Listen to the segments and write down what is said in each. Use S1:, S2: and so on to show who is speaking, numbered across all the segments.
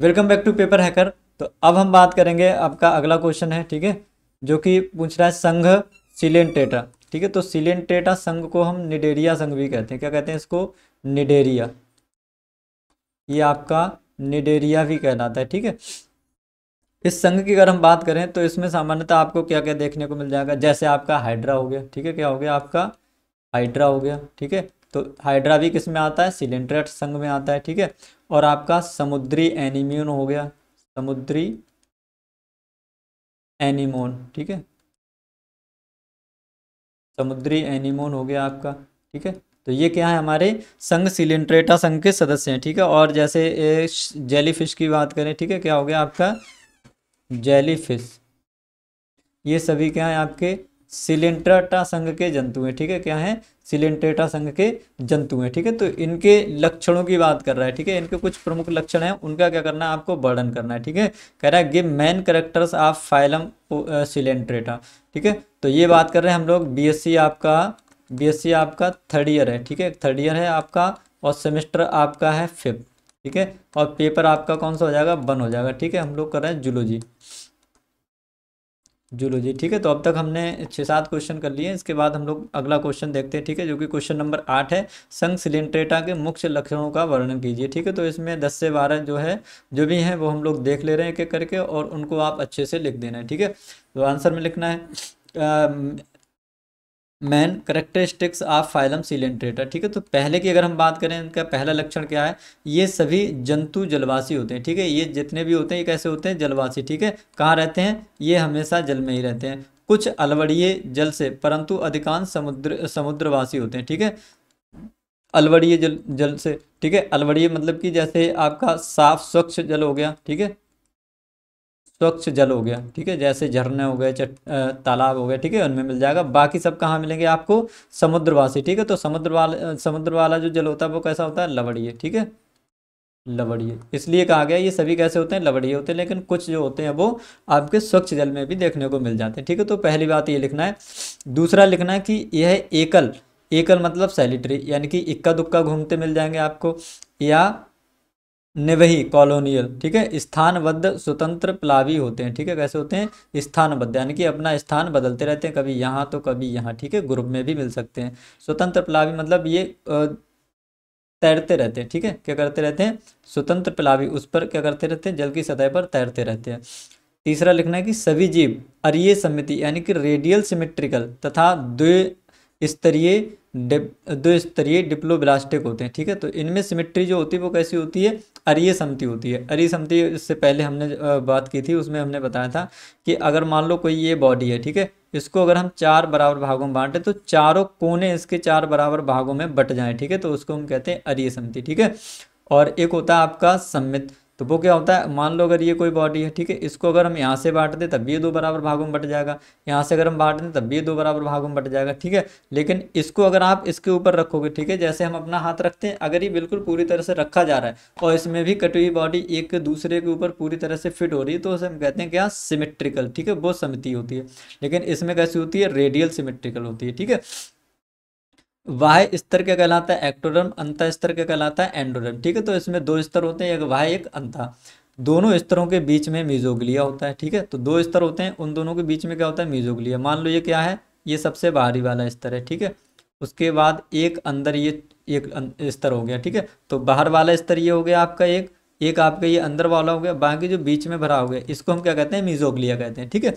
S1: welcome back to paper hacker तो अब हम बात करेंगे आपका अगला क्वेश्चन है ठीक है जो कि पूछ रहा है संघ सिलेंटेटा ठीक है तो सिलेंटेटा संघ को हम निडेरिया संघ भी कहते हैं क्या कहते हैं इसको निडेरिया ये आपका निडेरिया भी कहलाता है ठीक है इस संघ की अगर हम बात करें तो इसमें सामान्यतः आपको क्या क्या देखने को मिल जाएगा जैसे आपका हाइड्रा हो गया ठीक है क्या हो गया आपका हाइड्रा हो गया ठीक है तो हाइड्रा भी किस में आता है सिलेंट्रेट संघ में आता है ठीक है और आपका समुद्री एनिम्यून हो गया समुद्री एनिमोन ठीक है समुद्री एनिमोन हो गया आपका ठीक है तो ये क्या है हमारे संघ सिलेंट्रेटा संघ के सदस्य हैं ठीक है और जैसे जेलीफिश की बात करें ठीक है क्या हो गया आपका जेलीफिश ये सभी क्या है आपके सिलेंट्राटा संघ के जंतु हैं ठीक है क्या है सिलेंट्रेटा संघ के जंतु हैं ठीक है तो इनके लक्षणों की बात कर रहा है ठीक है इनके कुछ प्रमुख लक्षण हैं उनका क्या करना है आपको वर्णन करना है ठीक है कह रहा है give main characters of phylum Coelenterata ठीक है तो ये बात कर रहे हैं हम लोग बी आपका बी आपका थर्ड ईयर है ठीक है थर्ड ईयर है आपका और सेमेस्टर आपका है फिफ्थ ठीक है और पेपर आपका कौन सा हो जाएगा बन हो जाएगा ठीक है हम लोग कर रहे हैं जुलोजी जूलॉजी ठीक है तो अब तक हमने छः सात क्वेश्चन कर लिए इसके बाद हम लोग अगला क्वेश्चन देखते हैं ठीक है जो कि क्वेश्चन नंबर आठ है संघ सिलेंट्रेटा के मुख्य लक्षणों का वर्णन कीजिए ठीक है तो इसमें दस से बारह जो है जो भी हैं वो हम लोग देख ले रहे हैं एक करके और उनको आप अच्छे से लिख देना है ठीक है तो आंसर में लिखना है uh, main characteristics of phylum Coelenterata ठीक है तो पहले की अगर हम बात करें इनका पहला लक्षण क्या है ये सभी जंतु जलवासी होते हैं ठीक है ये जितने भी होते हैं ये कैसे होते हैं जलवासी ठीक है कहाँ रहते हैं ये हमेशा जल में ही रहते हैं कुछ अलवड़िए जल से परंतु अधिकांश समुद्र समुद्रवासी होते हैं ठीक है अलवड़िए जल जल से ठीक है अलवड़िए मतलब कि जैसे आपका साफ स्वच्छ जल हो गया ठीक है स्वच्छ जल हो गया ठीक है जैसे झरने हो गए तालाब हो गए ठीक है उनमें मिल जाएगा बाकी सब कहाँ मिलेंगे आपको समुद्रवासी ठीक है तो समुद्र वाले समुद्र वाला जो जल होता है वो कैसा होता है लवड़ीय ठीक है लवड़ीय इसलिए कहा गया ये सभी कैसे होते हैं लवड़ीय होते हैं लेकिन कुछ जो होते हैं वो आपके स्वच्छ जल में भी देखने को मिल जाते हैं ठीक है तो पहली बात ये लिखना है दूसरा लिखना है कि यह एकल एकल मतलब सैलिटरी यानी कि इक्का दुक्का घूमते मिल जाएंगे आपको या निवही कॉलोनियल ठीक है स्थानबद्ध स्वतंत्र प्लावी होते हैं ठीक है कैसे होते हैं स्थानबद्ध यानी कि अपना स्थान बदलते रहते हैं कभी यहाँ तो कभी यहाँ ठीक है ग्रुप में भी मिल सकते हैं स्वतंत्र प्लावी मतलब ये तैरते रहते हैं ठीक है क्या करते रहते हैं स्वतंत्र प्लावी उस पर क्या करते रहते हैं जल की सतह पर तैरते रहते हैं तीसरा लिखना है कि सभी जीव अरिय समिति यानी कि रेडियल सिमेट्रिकल तथा द्वे स्तरीय दो स्तरीय डिप्लोब्लास्टिक होते हैं ठीक है तो इनमें सिमेट्री जो होती है वो कैसी होती है अरिय समति होती है अरिय समति इससे पहले हमने बात की थी उसमें हमने बताया था कि अगर मान लो कोई ये बॉडी है ठीक है इसको अगर हम चार बराबर भागों में बांटें तो चारों कोने इसके चार बराबर भागों में बट जाए ठीक है तो उसको हम कहते हैं अरिय समति ठीक है और एक होता है आपका सम्मित तो वो क्या होता है मान लो अगर ये कोई बॉडी है ठीक है इसको अगर हम यहाँ से बांट दें तब भी ये दो बराबर भागों में बट जाएगा यहाँ से अगर हम बांट दें तब भी ये दो बराबर भागों में बट जाएगा ठीक है लेकिन इसको अगर आप इसके ऊपर रखोगे ठीक है जैसे हम अपना हाथ रखते हैं अगर ये बिल्कुल पूरी तरह से रखा जा रहा है और इसमें भी कटी हुई बॉडी एक दूसरे के ऊपर पूरी तरह से फिट हो रही है तो उसे हम कहते हैं क्या सिमेट्रिकल ठीक है वो समिति होती है लेकिन इसमें कैसी होती है रेडियल सिमेट्रिकल होती है ठीक है वाह स्तर क्या कहलाता है एक्टोडर्म अंता स्तर क्या कहलाता है एंडोडर्म ठीक है तो इसमें दो स्तर होते हैं एक वाह एक अंता दोनों स्तरों के बीच में मीजोग्लिया होता है ठीक है तो दो स्तर होते हैं उन दोनों के बीच में क्या होता है मीजोग्लिया मान लो ये क्या है ये सबसे बाहरी वाला स्तर है ठीक है उसके बाद एक अंदर ये एक अं, स्तर हो गया ठीक है तो बाहर वाला स्तर ये हो गया आपका एक एक आपका ये अंदर वाला हो गया बाकी जो बीच में भरा हो गया इसको हम क्या कहते हैं मीजोग्लिया कहते हैं ठीक है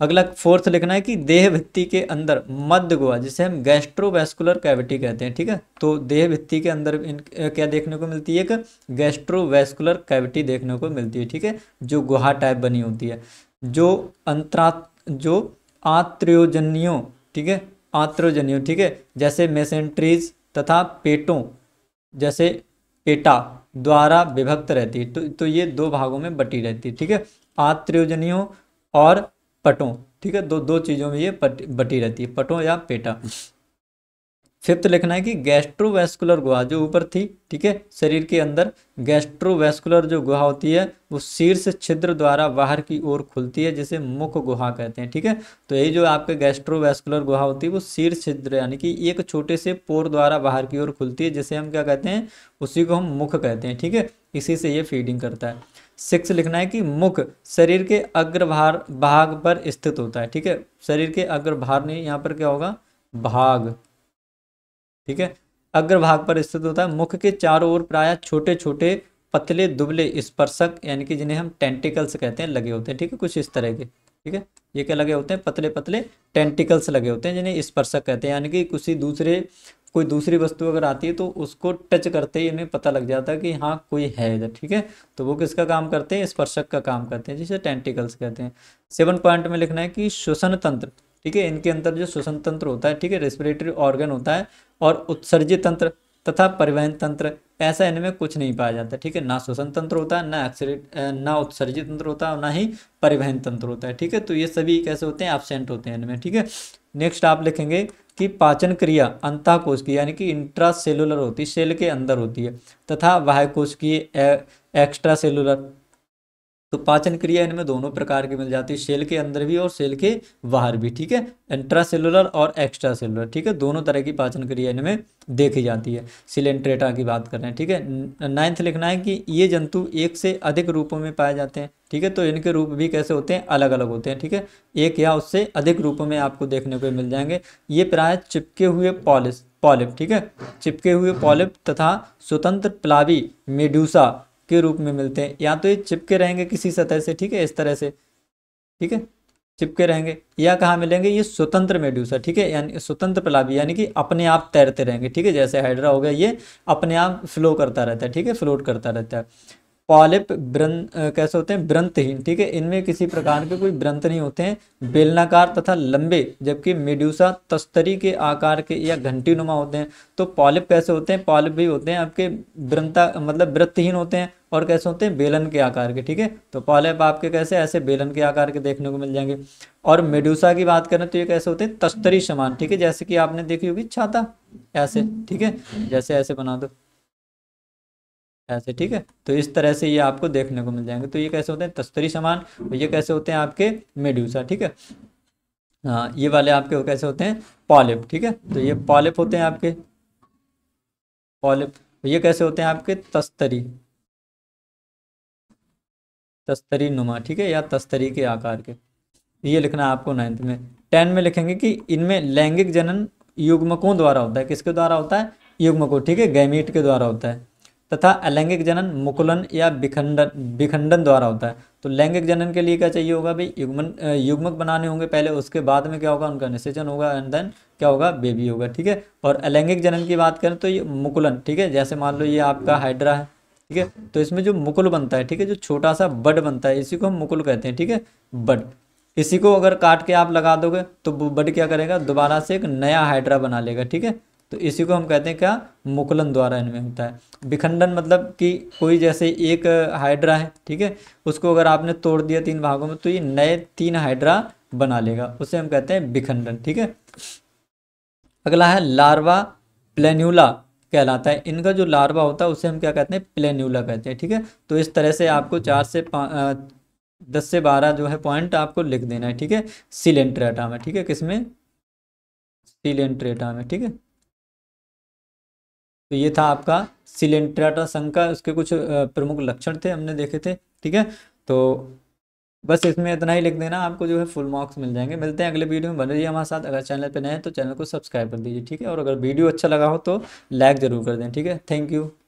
S1: अगला फोर्थ लिखना है कि देह भित्ती के अंदर मध्य गोवा जिसे हम गैस्ट्रोवैस्कुलर कैविटी कहते हैं ठीक है तो देह भित्ती के अंदर इन क्या देखने को मिलती है एक गैस्ट्रोवैस्कुलर कैविटी देखने को मिलती है ठीक है जो गुहा टाइप बनी होती है जो अंतरा जो आत्रोजनियों ठीक है आत्रोजनियों ठीक है जैसे मेसेंट्रीज तथा पेटों जैसे पेटा द्वारा विभक्त रहती है तो, तो ये दो भागों में बटी रहती है ठीक है आत्रोजनियों और पटों ठीक है दो दो चीज़ों में ये बटी रहती है पटों या पेटा फिफ्थ लिखना है कि गैस्ट्रोवेस्कुलर गुहा जो ऊपर थी ठीक है शरीर के अंदर गैस्ट्रोवेस्कुलर जो गुहा होती है वो शीर्ष छिद्र द्वारा बाहर की ओर खुलती है जिसे मुख गुहा कहते हैं ठीक है तो यही जो आपके गैस्ट्रोवेस्कुलर गुहा होती है वो शीर्ष छिद्र यानी कि एक छोटे से पोर द्वारा बाहर की ओर खुलती है जिसे हम क्या कहते हैं उसी को हम मुख कहते हैं ठीक है इसी से ये फीडिंग करता है सिक्स लिखना है कि मुख शरीर के अग्रभार भाग पर स्थित होता है ठीक है शरीर के अग्रभार नहीं यहाँ पर क्या होगा भाग ठीक है अग्रभाग पर स्थित होता है मुख के चारों ओर प्राय छोटे छोटे पतले दुबले स्पर्शक यानी कि जिन्हें हम टेंटिकल्स कहते हैं लगे होते हैं ठीक है कुछ इस तरह के ठीक है ये क्या लगे होते हैं पतले पतले टेंटिकल्स लगे होते हैं जिन्हें स्पर्शक कहते हैं यानी कि किसी दूसरे कोई दूसरी वस्तु अगर आती है तो उसको टच करते ही इन्हें पता लग जाता है कि हाँ कोई है इधर ठीक है तो वो किसका काम करते हैं स्पर्शक का काम करते हैं जिसे टेंटिकल्स कहते हैं सेवन पॉइंट में लिखना है कि श्वसन तंत्र ठीक है इनके अंदर जो श्वसन तंत्र होता है ठीक है रेस्पिरेटरी ऑर्गन होता है और उत्सर्जित तंत्र तथा परिवहन तंत्र ऐसा इनमें कुछ नहीं पाया जाता ठीक है ना श्वसन तंत्र होता है ना एक्सीडेंट ना उत्सर्जित तंत्र होता है ना ही परिवहन तंत्र होता है ठीक है तो ये सभी कैसे होते हैं एबसेंट होते हैं इनमें ठीक है नेक्स्ट आप लिखेंगे कि पाचन क्रिया अंता की यानी कि इंट्रा सेलुलर होती है सेल के अंदर होती है तथा कोश की एक्स्ट्रा सेलुलर तो पाचन क्रिया इनमें दोनों प्रकार की मिल जाती है सेल के अंदर भी और सेल के बाहर भी ठीक है इंट्रासेलुलर और एक्स्ट्रा सेलुलर ठीक है दोनों तरह की पाचन क्रिया इनमें देखी जाती है सिलेंट्रेटा की बात कर रहे हैं ठीक है नाइन्थ लिखना है कि ये जंतु एक से अधिक रूपों में पाए जाते हैं ठीक है तो इनके रूप भी कैसे होते हैं अलग अलग होते हैं ठीक है एक या उससे अधिक रूपों में आपको देखने को मिल जाएंगे ये प्राय चिपके हुए पॉलिस पॉलिप ठीक है चिपके हुए पॉलिप तथा स्वतंत्र प्लावी मेडूसा के रूप में मिलते हैं या तो ये चिपके रहेंगे किसी सतह से ठीक है इस तरह से ठीक है चिपके रहेंगे या कहाँ मिलेंगे ये स्वतंत्र मेड्यूसा ठीक है यानी स्वतंत्र प्रलाभी यानी कि अपने आप तैरते रहेंगे ठीक है जैसे हाइड्रा हो गया ये अपने आप फ्लो करता रहता है ठीक है फ्लोट करता रहता है पॉलिप ब्रं कैसे होते हैं ब्रंतहीन ठीक है इनमें किसी प्रकार के कोई ब्रंत नहीं होते हैं बेलनाकार तथा लंबे जबकि मेड्यूसा तस्तरी के आकार के या घंटी नुमा होते हैं तो पॉलिप कैसे होते हैं पॉलिप भी होते हैं आपके ब्रंता मतलब वृत्तहीन होते हैं और कैसे होते हैं बेलन के आकार के ठीक है तो पॉलिप आपके कैसे ऐसे बेलन के आकार के देखने को मिल जाएंगे और मेड्यूसा की बात करें तो ये कैसे होते हैं तस्तरी समान ठीक है जैसे कि आपने देखी होगी छाता ऐसे ठीक है जैसे ऐसे बना दो ऐसे ठीक है तो इस तरह से ये आपको देखने को मिल जाएंगे तो ये कैसे होते हैं तस्तरी समान और ये कैसे होते हैं आपके मेड्यूसा ठीक है हाँ ये वाले आपके वो कैसे होते हैं पॉलिप ठीक है तो ये पॉलिप होते हैं आपके पॉलिप ये कैसे होते हैं आपके तस्तरी तस्तरी नुमा ठीक है या तस्तरी के आकार के ये लिखना आपको नाइन्थ में टेन में लिखेंगे कि इनमें लैंगिक जनन युग्मकों द्वारा होता है किसके द्वारा होता है युग्मकों ठीक है गैमीट के द्वारा होता है तथा अलैंगिक जनन मुकुलन या विखंडन विखंडन द्वारा होता है तो लैंगिक जनन के लिए क्या चाहिए होगा भाई युग्मन युग्मक बनाने होंगे पहले उसके बाद में क्या होगा उनका निषेचन होगा एंड देन क्या होगा बेबी होगा ठीक है और अलैंगिक जनन की बात करें तो ये मुकुलन ठीक है जैसे मान लो ये आपका हाइड्रा है ठीक है तो इसमें जो मुकुल बनता है ठीक है जो छोटा सा बड बनता है इसी को हम मुकुल कहते हैं ठीक है बड इसी को अगर काट के आप लगा दोगे तो बड क्या करेगा दोबारा से एक नया हाइड्रा बना लेगा ठीक है तो इसी को हम कहते हैं क्या मुकुलन द्वारा इनमें होता है विखंडन मतलब कि कोई जैसे एक हाइड्रा है ठीक है उसको अगर आपने तोड़ दिया तीन भागों में तो ये नए तीन हाइड्रा बना लेगा उसे हम कहते हैं विखंडन ठीक है अगला है लार्वा प्लेन्यूला कहलाता है इनका जो लार्वा होता है उसे हम क्या कहते हैं प्लेन्यूला कहते हैं ठीक है तो इस तरह से आपको चार से दस से बारह जो है पॉइंट आपको लिख देना है ठीक है सिलेंट्रेटा में ठीक है किसमें सिलेंट्रेटा में ठीक है तो ये था आपका सिलेंट्राटा संघ का उसके कुछ प्रमुख लक्षण थे हमने देखे थे ठीक है तो बस इसमें इतना ही लिख देना आपको जो है फुल मार्क्स मिल जाएंगे मिलते हैं अगले वीडियो में बन रही है हमारे साथ अगर चैनल पर नए हैं तो चैनल को सब्सक्राइब कर दीजिए ठीक है और अगर वीडियो अच्छा लगा हो तो लाइक ज़रूर कर दें ठीक है थैंक यू